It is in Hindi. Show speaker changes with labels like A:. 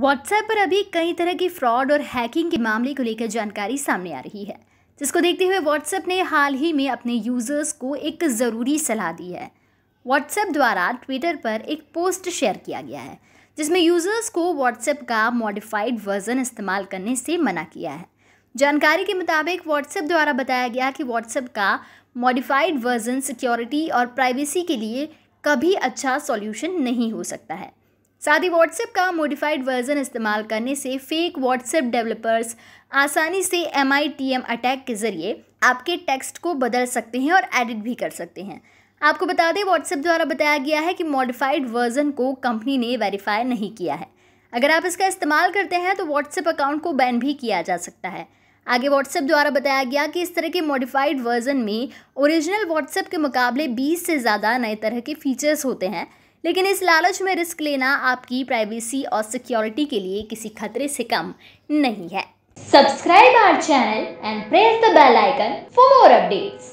A: व्हाट्सएप पर अभी कई तरह की फ्रॉड और हैकिंग के मामले को लेकर जानकारी सामने आ रही है जिसको देखते हुए व्हाट्सएप ने हाल ही में अपने यूज़र्स को एक ज़रूरी सलाह दी है व्हाट्सएप द्वारा ट्विटर पर एक पोस्ट शेयर किया गया है जिसमें यूज़र्स को व्हाट्सएप का मॉडिफाइड वर्जन इस्तेमाल करने से मना किया है जानकारी के मुताबिक व्हाट्सएप द्वारा बताया गया कि व्हाट्सएप का मॉडिफाइड वर्जन सिक्योरिटी और प्राइवेसी के लिए कभी अच्छा सॉल्यूशन नहीं हो सकता है साथ ही व्हाट्सएप का मॉडिफाइड वर्जन इस्तेमाल करने से फेक व्हाट्सएप डेवलपर्स आसानी से एम अटैक के ज़रिए आपके टेक्स्ट को बदल सकते हैं और एडिट भी कर सकते हैं आपको बता दें व्हाट्सएप द्वारा बताया गया है कि मॉडिफाइड वर्जन को कंपनी ने वेरीफाई नहीं किया है अगर आप इसका इस्तेमाल करते हैं तो व्हाट्सएप अकाउंट को बैन भी किया जा सकता है आगे व्हाट्सएप द्वारा बताया गया कि इस तरह के मॉडिफाइड वर्जन में ओरिजिनल व्हाट्सएप के मुकाबले 20 से ज़्यादा नए तरह के फीचर्स होते हैं लेकिन इस लालच में रिस्क लेना आपकी प्राइवेसी और सिक्योरिटी के लिए किसी खतरे से कम नहीं है subscribe our channel and press the bell icon for more updates